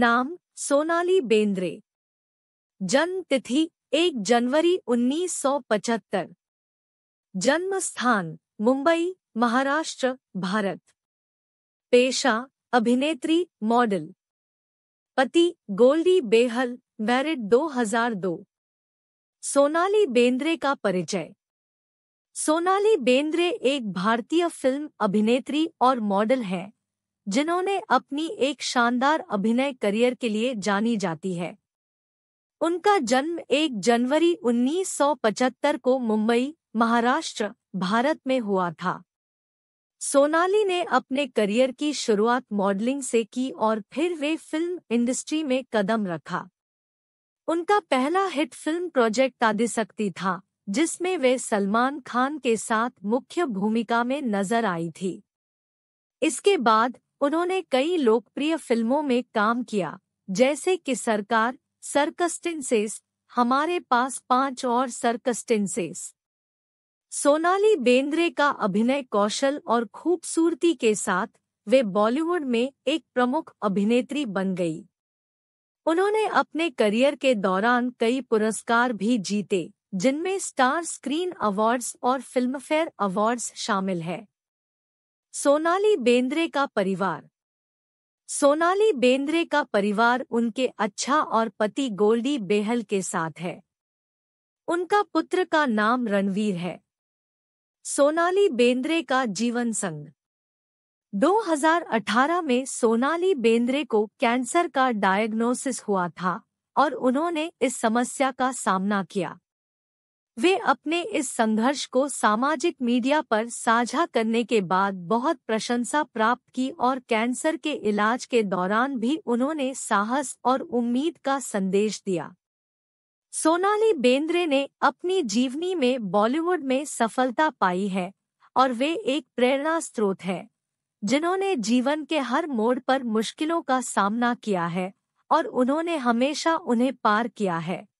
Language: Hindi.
नाम सोनाली बेंद्रे जन्म तिथि एक जनवरी 1975 जन्म स्थान मुंबई महाराष्ट्र भारत पेशा अभिनेत्री मॉडल पति गोल्डी बेहल मैरिड 2002 सोनाली बेंद्रे का परिचय सोनाली बेंद्रे एक भारतीय फिल्म अभिनेत्री और मॉडल है जिन्होंने अपनी एक शानदार अभिनय करियर के लिए जानी जाती है उनका जन्म 1 जनवरी 1975 को मुंबई महाराष्ट्र भारत में हुआ था सोनाली ने अपने करियर की शुरुआत मॉडलिंग से की और फिर वे फिल्म इंडस्ट्री में कदम रखा उनका पहला हिट फिल्म प्रोजेक्ट आदिशक्ति था जिसमें वे सलमान खान के साथ मुख्य भूमिका में नजर आई थी इसके बाद उन्होंने कई लोकप्रिय फिल्मों में काम किया जैसे कि सरकार सर्कस्टेंसेस हमारे पास पांच और सर्कस्टेंसेस सोनाली बेंद्रे का अभिनय कौशल और खूबसूरती के साथ वे बॉलीवुड में एक प्रमुख अभिनेत्री बन गई उन्होंने अपने करियर के दौरान कई पुरस्कार भी जीते जिनमें स्टार स्क्रीन अवार्ड्स और फिल्मफेयर अवार्ड्स शामिल है सोनाली बेंद्रे का परिवार सोनाली बेंद्रे का परिवार उनके अच्छा और पति गोल्डी बेहल के साथ है उनका पुत्र का नाम रणवीर है सोनाली बेंद्रे का जीवन संग 2018 में सोनाली बेंद्रे को कैंसर का डायग्नोसिस हुआ था और उन्होंने इस समस्या का सामना किया वे अपने इस संघर्ष को सामाजिक मीडिया पर साझा करने के बाद बहुत प्रशंसा प्राप्त की और कैंसर के इलाज के दौरान भी उन्होंने साहस और उम्मीद का संदेश दिया सोनाली बेंद्रे ने अपनी जीवनी में बॉलीवुड में सफलता पाई है और वे एक प्रेरणा स्रोत है जिन्होंने जीवन के हर मोड़ पर मुश्किलों का सामना किया है और उन्होंने हमेशा उन्हें पार किया है